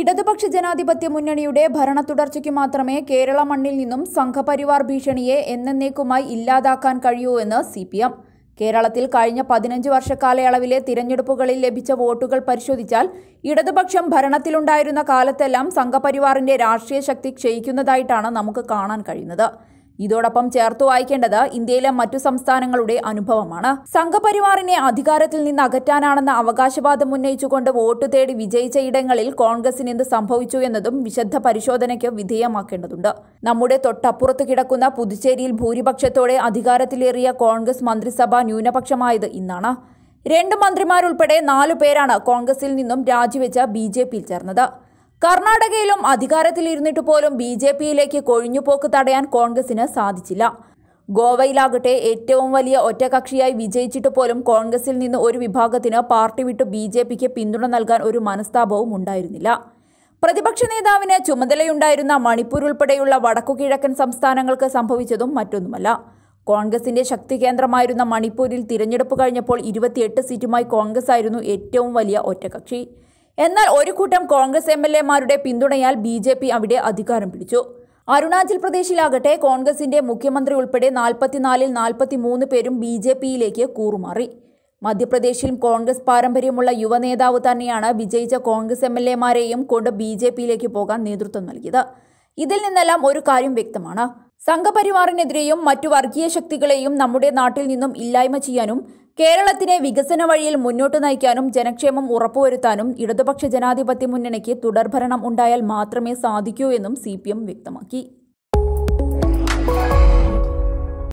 ഇടതുപക്ഷ ജനാധിപത്യ മുന്നണിയുടെ ഭരണ തുടർച്ചയ്ക്ക് മാത്രമേ കേരള മണ്ണിൽ നിന്നും സംഘപരിവാർ ഭീഷണിയെ എന്നേക്കുമായി ഇല്ലാതാക്കാൻ കഴിയൂ എന്ന് സി പി എം കേരളത്തിൽ കഴിഞ്ഞ പതിനഞ്ച് വർഷക്കാലയളവിലെ തിരഞ്ഞെടുപ്പുകളിൽ ലഭിച്ച വോട്ടുകൾ പരിശോധിച്ചാൽ ഇടതുപക്ഷം ഭരണത്തിലുണ്ടായിരുന്ന കാലത്തെല്ലാം സംഘപരിവാറിന്റെ രാഷ്ട്രീയ ശക്തി ക്ഷയിക്കുന്നതായിട്ടാണ് നമുക്ക് കാണാൻ കഴിയുന്നത് ഇതോടൊപ്പം ചേർത്തു വായിക്കേണ്ടത് ഇന്ത്യയിലെ മറ്റു സംസ്ഥാനങ്ങളുടെ അനുഭവമാണ് സംഘപരിവാറിനെ അധികാരത്തിൽ നിന്ന് അകറ്റാനാണെന്ന അവകാശവാദം ഉന്നയിച്ചുകൊണ്ട് വോട്ട് തേടി വിജയിച്ച ഇടങ്ങളിൽ കോൺഗ്രസിന് എന്ത് സംഭവിച്ചു എന്നതും വിശദ പരിശോധനയ്ക്ക് വിധേയമാക്കേണ്ടതുണ്ട് നമ്മുടെ തൊട്ടപ്പുറത്ത് കിടക്കുന്ന പുതുച്ചേരിയിൽ ഭൂരിപക്ഷത്തോടെ അധികാരത്തിലേറിയ കോൺഗ്രസ് മന്ത്രിസഭ ന്യൂനപക്ഷമായത് ഇന്നാണ് രണ്ട് മന്ത്രിമാരുൾപ്പെടെ നാലു പേരാണ് കോൺഗ്രസിൽ നിന്നും രാജിവെച്ച ബി ജെ പിയിൽ ചേർന്നത് കർണാടകയിലും അധികാരത്തിലിരുന്നിട്ട് പോലും ബി ജെ പിയിലേക്ക് കൊഴിഞ്ഞുപോക്ക് തടയാൻ കോൺഗ്രസിന് സാധിച്ചില്ല ഗോവയിലാകട്ടെ ഏറ്റവും വലിയ ഒറ്റകക്ഷിയായി വിജയിച്ചിട്ട് പോലും കോൺഗ്രസിൽ നിന്ന് ഒരു വിഭാഗത്തിന് പാർട്ടി വിട്ട് ബി ജെ പിക്ക് പിന്തുണ നൽകാൻ ഒരു മനസ്താപവും ഉണ്ടായിരുന്നില്ല പ്രതിപക്ഷ നേതാവിന് ചുമതലയുണ്ടായിരുന്ന മണിപ്പൂർ ഉൾപ്പെടെയുള്ള കിഴക്കൻ സംസ്ഥാനങ്ങൾക്ക് സംഭവിച്ചതും മറ്റൊന്നുമല്ല കോൺഗ്രസിന്റെ ശക്തി കേന്ദ്രമായിരുന്ന മണിപ്പൂരിൽ തിരഞ്ഞെടുപ്പ് കഴിഞ്ഞപ്പോൾ ഇരുപത്തിയെട്ട് സീറ്റുമായി കോൺഗ്രസ് ആയിരുന്നു ഏറ്റവും വലിയ ഒറ്റകക്ഷി എന്നാൽ ഒരു കൂട്ടം കോൺഗ്രസ് എം എൽ എമാരുടെ പിന്തുണയാൽ ബി ജെ പി അവിടെ അധികാരം പിടിച്ചു അരുണാചൽ പ്രദേശിലാകട്ടെ കോൺഗ്രസിന്റെ മുഖ്യമന്ത്രി ഉൾപ്പെടെ നാൽപ്പത്തിനാലിൽ നാൽപ്പത്തി മൂന്ന് പേരും ബി ജെ പിയിലേക്ക് കൂറുമാറി മധ്യപ്രദേശിലും കോൺഗ്രസ് പാരമ്പര്യമുള്ള യുവനേതാവ് തന്നെയാണ് വിജയിച്ച കോൺഗ്രസ് എം എൽ എമാരെയും കൊണ്ട് ബി ജെ പിയിലേക്ക് പോകാൻ നേതൃത്വം നൽകിയത് ഇതിൽ നിന്നെല്ലാം ഒരു കാര്യം വ്യക്തമാണ് സംഘപരിവാറിനെതിരെയും മറ്റു വർഗീയ ശക്തികളെയും നമ്മുടെ നാട്ടിൽ നിന്നും ഇല്ലായ്മ ചെയ്യാനും കേരളത്തിനെ വികസന വഴിയിൽ മുന്നോട്ട് നയിക്കാനും ജനക്ഷേമം ഉറപ്പുവരുത്താനും ഇടതുപക്ഷ ജനാധിപത്യ മുന്നണിക്ക് തുടർഭരണം ഉണ്ടായാൽ മാത്രമേ സാധിക്കൂ എന്നും സി വ്യക്തമാക്കി